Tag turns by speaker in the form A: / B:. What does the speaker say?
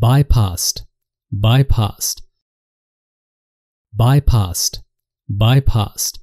A: bypassed, bypassed, bypassed, bypassed.